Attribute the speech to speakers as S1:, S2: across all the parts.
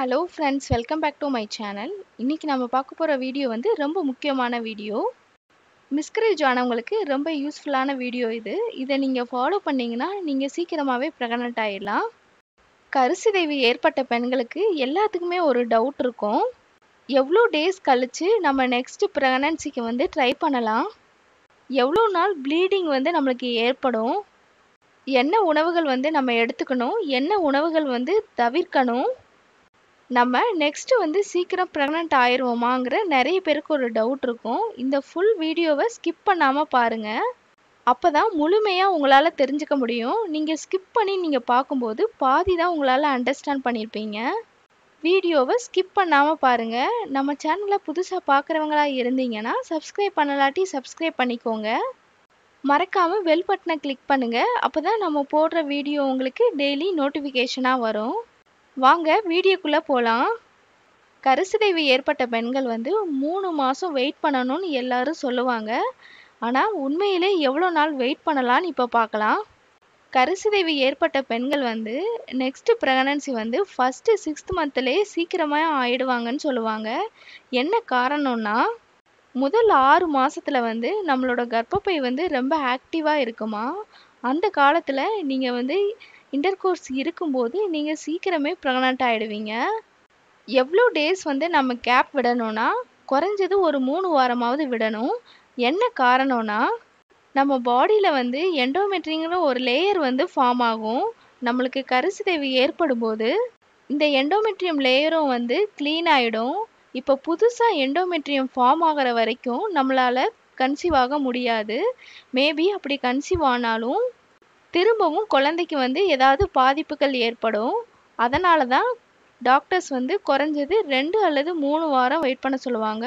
S1: hello friends welcome back to my channel இன்றைக்கி நம்ம பார்க்க போகிற வீடியோ வந்து ரொம்ப முக்கியமான வீடியோ மிஸ்கரேஜ் ஆனவங்களுக்கு ரொம்ப யூஸ்ஃபுல்லான வீடியோ இது இதை நீங்கள் ஃபாலோ பண்ணிங்கன்னா நீங்கள் சீக்கிரமாகவே ப்ரெக்னென்ட் ஆகிடலாம் கருசிதைவு ஏற்பட்ட பெண்களுக்கு எல்லாத்துக்குமே ஒரு டவுட் இருக்கும் எவ்வளோ டேஸ் கழித்து நம்ம நெக்ஸ்ட்டு ப்ரெக்னன்சிக்கு வந்து ட்ரை பண்ணலாம் எவ்வளோ நாள் ப்ளீடிங் வந்து நம்மளுக்கு ஏற்படும் என்ன உணவுகள் வந்து நம்ம எடுத்துக்கணும் என்ன உணவுகள் வந்து தவிர்க்கணும் நம்ம நெக்ஸ்ட்டு வந்து சீக்கிரம் ப்ரெக்னென்ட் ஆயிடுவோமாங்கிற நிறைய பேருக்கு ஒரு டவுட் இருக்கும் இந்த ஃபுல் வீடியோவை ஸ்கிப் பண்ணாமல் பாருங்கள் அப்போ தான் முழுமையாக உங்களால் தெரிஞ்சுக்க முடியும் நீங்கள் ஸ்கிப் பண்ணி நீங்கள் பார்க்கும்போது பாதி தான் உங்களால் அண்டர்ஸ்டாண்ட் பண்ணியிருப்பீங்க வீடியோவை ஸ்கிப் பண்ணாமல் பாருங்கள் நம்ம சேனலை புதுசாக பார்க்குறவங்களா இருந்தீங்கன்னா சப்ஸ்கிரைப் பண்ணலாட்டி சப்ஸ்கிரைப் பண்ணிக்கோங்க மறக்காமல் வெல் பட்டனை கிளிக் பண்ணுங்கள் அப்போ தான் நம்ம போடுற வீடியோ உங்களுக்கு டெய்லி நோட்டிஃபிகேஷனாக வரும் வாங்க வீடியோக்குள்ளே போகலாம் கருசிதைவு ஏற்பட்ட பெண்கள் வந்து மூணு மாதம் வெயிட் பண்ணணும்னு எல்லாரும் சொல்லுவாங்க ஆனால் உண்மையிலே எவ்வளோ நாள் வெயிட் பண்ணலான்னு இப்போ பார்க்கலாம் கருசிதைவு ஏற்பட்ட பெண்கள் வந்து நெக்ஸ்ட் ப்ரெக்னன்சி வந்து ஃபஸ்ட்டு சிக்ஸ்த் மந்த்திலே சீக்கிரமாக ஆயிடுவாங்கன்னு சொல்லுவாங்க என்ன காரணம்னா முதல் ஆறு மாதத்தில் வந்து நம்மளோட கர்ப்பப்பை வந்து ரொம்ப ஆக்டிவாக இருக்குமா அந்த காலத்தில் நீங்கள் வந்து இன்டர் கோர்ஸ் இருக்கும்போது நீங்கள் சீக்கிரமே ப்ரெக்னென்ட் ஆகிடுவீங்க எவ்வளோ டேஸ் வந்து நம்ம கேப் விடணும்னா குறைஞ்சது ஒரு மூணு வாரமாவது விடணும் என்ன காரணம்னா நம்ம பாடியில் வந்து எண்டோமெட்ரிங்கிற ஒரு லேயர் வந்து ஃபார்ம் ஆகும் நம்மளுக்கு கருசிதைவு ஏற்படும் போது இந்த எண்டோமெட்ரியம் லேயரும் வந்து க்ளீன் ஆகிடும் இப்போ புதுசாக எண்டோமெட்ரியம் ஃபார்ம் ஆகிற வரைக்கும் நம்மளால் கன்சீவ் ஆக முடியாது மேபி அப்படி கன்சீவ் ஆனாலும் திரும்பவும் குழந்தைக்கு வந்து ஏதாவது பாதிப்புகள் ஏற்படும் அதனால தான் டாக்டர்ஸ் வந்து குறைஞ்சது ரெண்டு அல்லது மூணு வாரம் வெயிட் பண்ண சொல்லுவாங்க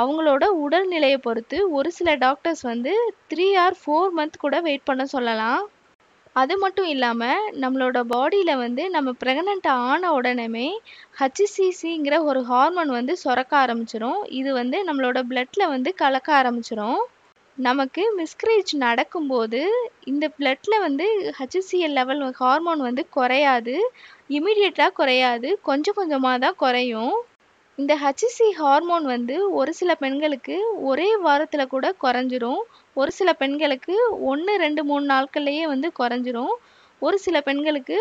S1: அவங்களோட உடல்நிலையை பொறுத்து ஒரு சில டாக்டர்ஸ் வந்து த்ரீ ஆர் ஃபோர் மந்த் கூட வெயிட் பண்ண சொல்லலாம் அது மட்டும் இல்லாமல் நம்மளோட பாடியில் வந்து நம்ம ப்ரெக்னென்ட் ஆன உடனே ஹச்சிசிசிங்கிற ஒரு ஹார்மோன் வந்து சுரக்க ஆரம்பிச்சிடும் இது வந்து நம்மளோட பிளட்டில் வந்து கலக்க ஆரம்பிச்சிடும் நமக்கு மிஸ்கரேஜ் நடக்கும்போது இந்த பிளட்டில் வந்து ஹெச்சிஎல் லெவல் ஹார்மோன் வந்து குறையாது இமீடியட்டாக குறையாது கொஞ்சம் கொஞ்சமாக தான் குறையும் இந்த ஹச்சிசி ஹார்மோன் வந்து ஒரு சில பெண்களுக்கு ஒரே வாரத்தில் கூட குறைஞ்சிரும் ஒரு சில பெண்களுக்கு ஒன்று ரெண்டு மூணு நாட்கள்லேயே வந்து குறைஞ்சிரும் ஒரு சில பெண்களுக்கு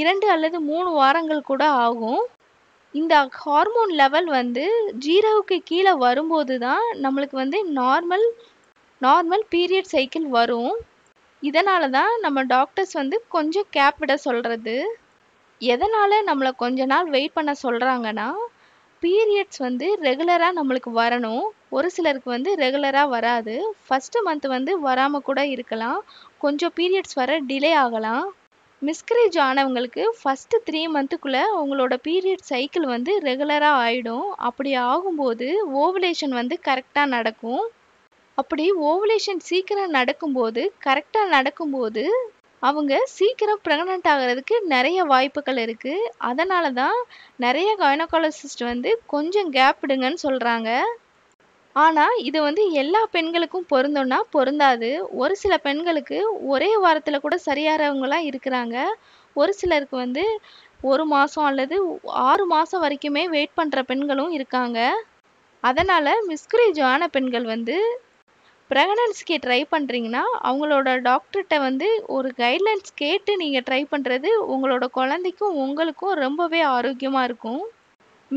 S1: இரண்டு அல்லது மூணு வாரங்கள் கூட ஆகும் இந்த ஹார்மோன் லெவல் வந்து ஜீரோவுக்கு கீழே வரும்போது தான் நம்மளுக்கு வந்து நார்மல் நார்மல் பீரியட் சைக்கிள் வரும் இதனால தான் நம்ம டாக்டர்ஸ் வந்து கொஞ்சம் கேப் விட சொல்கிறது எதனால் நம்மளை கொஞ்ச நாள் வெயிட் பண்ண சொல்கிறாங்கன்னா பீரியட்ஸ் வந்து ரெகுலராக நம்மளுக்கு வரணும் ஒரு சிலருக்கு வந்து ரெகுலராக வராது ஃபஸ்ட்டு மந்த் வந்து வராமல் கூட இருக்கலாம் கொஞ்சம் பீரியட்ஸ் வர டிலே ஆகலாம் மிஸ்கரேஜ் ஆனவங்களுக்கு ஃபஸ்ட்டு த்ரீ மந்த்துக்குள்ளே அவங்களோட பீரியட் சைக்கிள் வந்து ரெகுலராக ஆகிடும் அப்படி ஆகும்போது ஓவலேஷன் வந்து கரெக்டாக நடக்கும் அப்படி ஓவலேஷன் சீக்கிரம் நடக்கும்போது கரெக்டாக நடக்கும்போது அவங்க சீக்கிரம் ப்ரெக்னென்ட் ஆகிறதுக்கு நிறைய வாய்ப்புகள் இருக்குது அதனால தான் நிறைய கைனோகாலஜிஸ்ட் வந்து கொஞ்சம் கேப் விடுங்கன்னு சொல்கிறாங்க ஆனால் இது வந்து எல்லா பெண்களுக்கும் பொருந்தோன்னா பொருந்தாது ஒரு சில பெண்களுக்கு ஒரே வாரத்தில் கூட சரியாகிறவங்களாம் இருக்கிறாங்க ஒரு சிலருக்கு வந்து ஒரு மாதம் அல்லது ஆறு மாதம் வரைக்குமே வெயிட் பண்ணுற பெண்களும் இருக்காங்க அதனால் மிஸ்கரேஜ் ஆன பெண்கள் வந்து ப்ரெக்னன்ஸ்க்கு ட்ரை பண்ணுறீங்கன்னா அவங்களோட டாக்டர்கிட்ட வந்து ஒரு கைட்லைன்ஸ் கேட்டு நீங்கள் ட்ரை பண்ணுறது உங்களோட குழந்தைக்கும் உங்களுக்கும் ரொம்பவே ஆரோக்கியமாக இருக்கும்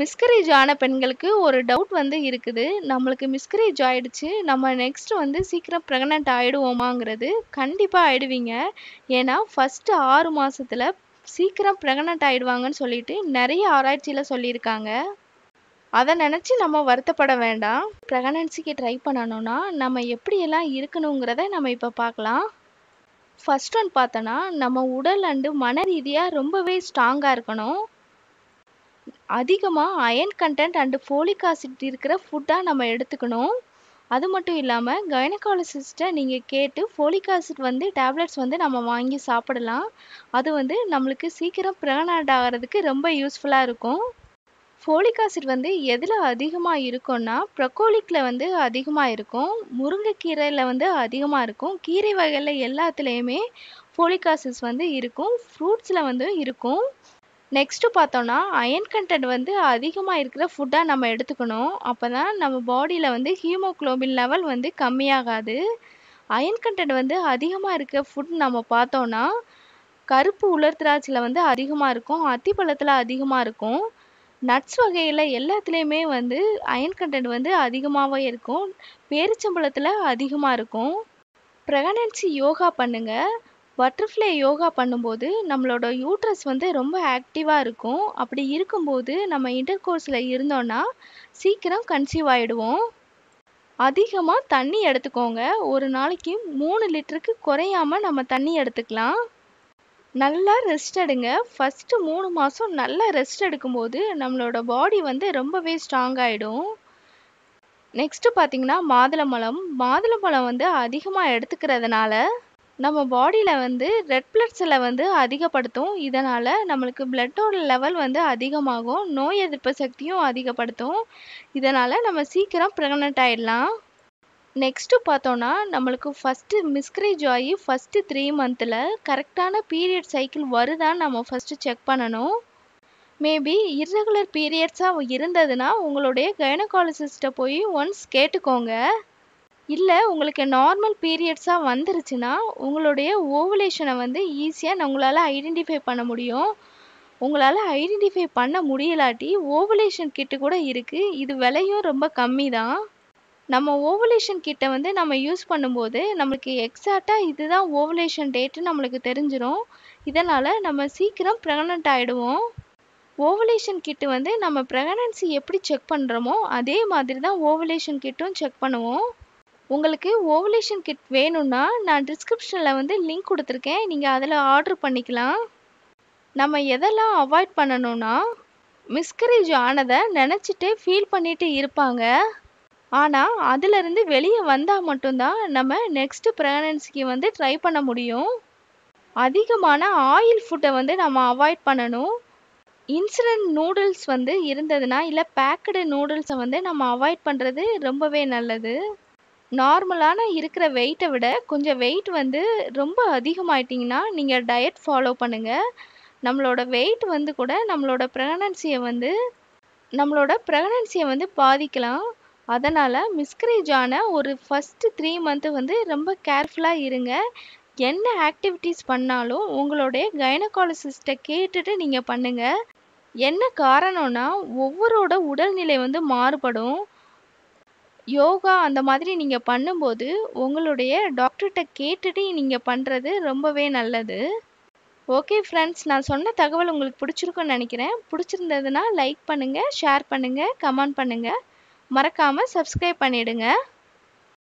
S1: மிஸ்கரேஜ் ஆன பெண்களுக்கு ஒரு டவுட் வந்து இருக்குது நம்மளுக்கு மிஸ்கரேஜ் ஆயிடுச்சு நம்ம நெக்ஸ்ட் வந்து சீக்கிரம் ப்ரெக்னென்ட் ஆகிடுவோமாங்கிறது கண்டிப்பாக ஆயிடுவீங்க ஏன்னா ஃபஸ்ட்டு ஆறு மாதத்தில் சீக்கிரம் ப்ரெக்னென்ட் ஆகிடுவாங்கன்னு சொல்லிட்டு நிறைய ஆராய்ச்சியில் சொல்லியிருக்காங்க அதை நினச்சி நம்ம வருத்தப்பட வேண்டாம் ப்ரெகனன்சிக்கு ட்ரை பண்ணணும்னா நம்ம எப்படியெல்லாம் இருக்கணுங்கிறத நம்ம இப்போ பார்க்கலாம் ஃபர்ஸ்ட் ஒன் பார்த்தோன்னா நம்ம உடல் அண்டு மன ரீதியாக ரொம்பவே ஸ்ட்ராங்காக இருக்கணும் அதிகமாக iron content and folic acid இருக்கிற ஃபுட்டாக நம்ம எடுத்துக்கணும் அது மட்டும் இல்லாமல் கைனகாலஜிஸ்ட்டை நீங்கள் கேட்டு ஃபோலிக் ஆசிட் வந்து டேப்லெட்ஸ் வந்து நம்ம வாங்கி சாப்பிடலாம் அது வந்து நம்மளுக்கு சீக்கிரம் ப்ரெக்னென்ட் ஆகிறதுக்கு ரொம்ப யூஸ்ஃபுல்லாக இருக்கும் ஃபோலிக் ஆசிட் வந்து எதில் அதிகமாக இருக்கும்னா ப்ரக்கோலிக்கில் வந்து அதிகமாக இருக்கும் முருங்கைக்கீரையில் வந்து அதிகமாக இருக்கும் கீரை வகையில் எல்லாத்துலேயுமே ஃபோலிக் ஆசிட்ஸ் வந்து இருக்கும் ஃப்ரூட்ஸில் வந்து இருக்கும் நெக்ஸ்ட்டு பார்த்தோன்னா அயன் கண்டென்ட் வந்து அதிகமாக இருக்கிற ஃபுட்டாக நம்ம எடுத்துக்கணும் அப்போ தான் நம்ம பாடியில் வந்து ஹீமோக்ளோபின் லெவல் வந்து கம்மியாகாது அயன் கண்டென்ட் வந்து அதிகமாக இருக்கிற ஃபுட் நம்ம பார்த்தோன்னா கருப்பு உலர் திராட்சையில் வந்து அதிகமாக இருக்கும் அத்திப்பழத்தில் அதிகமாக இருக்கும் நட்ஸ் வகையில் எல்லாத்துலேயுமே வந்து அயன் கண்டென்ட் வந்து அதிகமாகவே இருக்கும் பேரிச்சம்பழத்தில் அதிகமாக இருக்கும் ப்ரெகனன்சி யோகா பண்ணுங்கள் பட்டர்ஃப்ளை யோகா பண்ணும்போது நம்மளோட யூட்ரஸ் வந்து ரொம்ப ஆக்டிவாக இருக்கும் அப்படி இருக்கும்போது நம்ம இன்டர் கோர்ஸில் இருந்தோன்னா சீக்கிரம் கன்சீவ் ஆகிடுவோம் அதிகமாக தண்ணி எடுத்துக்கோங்க ஒரு நாளைக்கு மூணு லிட்டருக்கு குறையாமல் நம்ம தண்ணி எடுத்துக்கலாம் நல்லா ரெஸ்ட் எடுங்க ஃபஸ்ட்டு மூணு மாதம் நல்லா ரெஸ்ட் எடுக்கும்போது நம்மளோட பாடி வந்து ரொம்பவே ஸ்ட்ராங் ஆகிடும் நெக்ஸ்ட்டு பார்த்திங்கன்னா மாதுளம்பழம் மாதுளம்பழம் வந்து அதிகமாக எடுத்துக்கிறதுனால நம்ம பாடியில் வந்து ரெட் பிளட் செல்லை வந்து அதிகப்படுத்தும் இதனால் நம்மளுக்கு பிளட்டோட லெவல் வந்து அதிகமாகும் நோய் எதிர்ப்பு சக்தியும் அதிகப்படுத்தும் இதனால் நம்ம சீக்கிரம் ப்ரெக்னென்ட் ஆகிடலாம் நெக்ஸ்ட்டு பார்த்தோன்னா நம்மளுக்கு ஃபஸ்ட்டு மிஸ்கரேஜ் ஆகி ஃபஸ்ட்டு த்ரீ மந்தில் கரெக்டான பீரியட் சைக்கிள் வருதான்னு நம்ம ஃபஸ்ட்டு செக் பண்ணணும் மேபி இர்ரெகுலர் பீரியட்ஸாக இருந்ததுன்னா உங்களுடைய கைனகாலஜிஸ்ட்டை போய் ஒன்ஸ் கேட்டுக்கோங்க இல்லை உங்களுக்கு நார்மல் பீரியட்ஸாக வந்துருச்சுன்னா உங்களுடைய ஓவலேஷனை வந்து ஈஸியாக உங்களால் ஐடென்டிஃபை பண்ண முடியும் உங்களால் ஐடென்டிஃபை பண்ண முடியலாட்டி ஓவலேஷன் கிட்டு கூட இருக்குது இது விலையும் ரொம்ப கம்மி தான் நம்ம ஓவலேஷன் கிட்ட வந்து நம்ம யூஸ் பண்ணும்போது நம்மளுக்கு எக்ஸாக்டாக இதுதான் ஓவலேஷன் டேட்டு நம்மளுக்கு தெரிஞ்சிடும் இதனால் நம்ம சீக்கிரம் ப்ரெக்னென்ட் ஆகிடுவோம் ஓவலேஷன் கிட்டு வந்து நம்ம ப்ரெக்னன்சி எப்படி செக் பண்ணுறோமோ அதே மாதிரி தான் ஓவலேஷன் கிட்டும் செக் பண்ணுவோம் உங்களுக்கு ஓவலேஷன் கிட் வேணும்னா நான் டிஸ்கிரிப்ஷனில் வந்து லிங்க் கொடுத்துருக்கேன் நீங்கள் அதில் ஆர்டர் பண்ணிக்கலாம் நம்ம எதெல்லாம் அவாய்ட் பண்ணணும்னா மிஸ்கரேஜ் ஆனதை நினச்சிட்டு ஃபீல் பண்ணிட்டு இருப்பாங்க ஆனால் அதுலேருந்து வெளியே வந்தால் மட்டும்தான் நம்ம நெக்ஸ்ட் ப்ரெக்னன்சிக்கு வந்து ட்ரை பண்ண முடியும் அதிகமான ஆயில் ஃபுட்டை வந்து நம்ம அவாய்ட் பண்ணணும் இன்சிடென்ட் நூடுல்ஸ் வந்து இருந்ததுன்னா இல்லை பேக்கடு நூடுல்ஸை வந்து நம்ம அவாய்ட் பண்ணுறது ரொம்பவே நல்லது நார்மலான இருக்கிற வெயிட்டை விட கொஞ்சம் வெயிட் வந்து ரொம்ப அதிகமாயிட்டிங்கன்னா நீங்கள் டயட் ஃபாலோ பண்ணுங்கள் நம்மளோட வெயிட் வந்து கூட நம்மளோட ப்ரெக்னன்சியை வந்து நம்மளோட ப்ரெக்னன்சியை வந்து பாதிக்கலாம் அதனால் மிஸ்கரேஜ் ஆன ஒரு ஃபஸ்ட்டு த்ரீ மந்த்து வந்து ரொம்ப கேர்ஃபுல்லாக இருங்க என்ன ஆக்டிவிட்டீஸ் பண்ணாலும் உங்களுடைய கைனகாலஜிஸ்ட்டை கேட்டுட்டு நீங்கள் பண்ணுங்கள் என்ன காரணம்னா ஒவ்வொருட உடல்நிலை வந்து மாறுபடும் யோகா அந்த மாதிரி நீங்கள் பண்ணும்போது உங்களுடைய டாக்டர்கிட்ட கேட்டுட்டு நீங்கள் பண்ணுறது ரொம்பவே நல்லது ஓகே ஃப்ரெண்ட்ஸ் நான் சொன்ன தகவல் உங்களுக்கு பிடிச்சிருக்குன்னு நினைக்கிறேன் பிடிச்சிருந்ததுன்னா லைக் பண்ணுங்கள் ஷேர் பண்ணுங்கள் கமெண்ட் பண்ணுங்கள் மறக்காமல் சப்ஸ்கிரைப் பண்ணிவிடுங்க